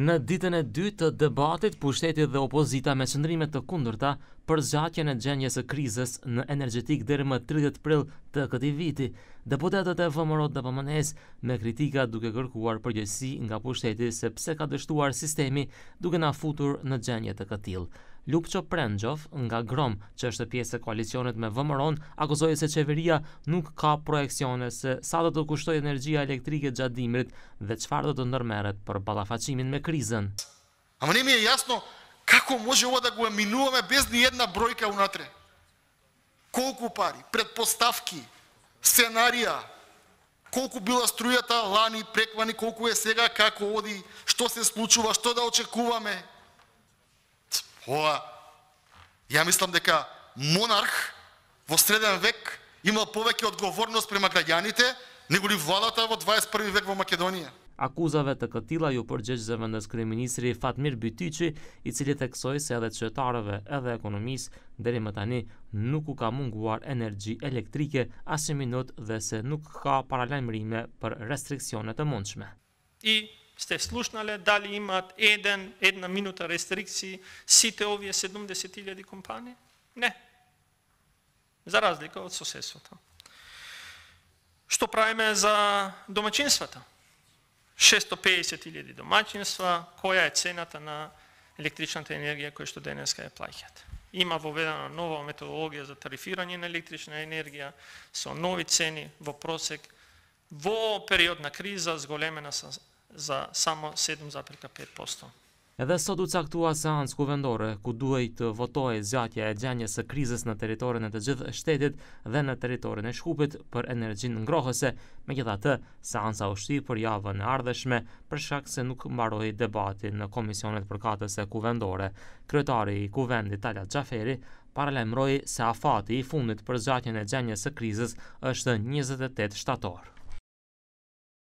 Në ditën e dytë të debatit, pushtetit dhe opozita me qëndrimet të kundërta për gjatjen e gjenjes e krizës në energetik dherë më 30 prill të këti viti, Deputetët e FMR-ot DPMNS me kritika duke kërkuar përgjësi nga pushteti se pse ka dështuar sistemi duke na futur në gjenjet e këtil. Lupqo Prendjov nga Grom, që është pjesë e koalicionit me Vëmëron, akuzoi se qeveria nuk ka projekcione se sa do të kushtoj energjia elektrike gjatë dimrit dhe çfarë do të ndërmerret për balafacimin me krizën. A më nimi e jasno, kako može ovo da go minuame bez ni jedna brojka unatre? Koliko pari? Pretpostavki? Koliko сценарија, колку била струјата лани, преквани, колку е сега, како оди, што се случува, што да очекуваме. Ова, ја мислам дека монарх во среден век имал повеќе одговорност према граѓаните, негули владата во 21 век во Македонија. Akuzave të këtila ju përgjegjë zë vendës ministri Fatmir Bytyqi, i cili të se edhe qëtarëve edhe ekonomisë dheri më tani nuk u ka munguar energji elektrike asë minut dhe se nuk ka paralajmërime për restriksionet të mundshme. I ste slushnale dali imat edhe në minuta restriksi si të ovje se dumë dhe se i kompani? Ne. Pra za razliku o të sosesu të. Shtu prajme za domëqinsve të. 650.000 домаќинства, која е цената на електричната енергија која што денеска ја плаќат. Има воведена нова методологија за тарифирање на електрична енергија со нови цени во просек во период на криза зголемена за само 7,5%. Edhe sot u caktua seancë kuvendore ku duhej të votohej zgjatja e gjendjes së krizës në territorin e të gjithë shtetit dhe në territorin e Shkupit për energjinë ngrohëse. Megjithatë, seanca u shtyp për javën e ardhshme për shkak se nuk mbaroi debati në komisionet përkatëse kuvendore. Kryetari i kuvendit Talat Xhaferi para lajmëroi se afati i fundit për zgjatjen e gjendjes së krizës është 28 shtator.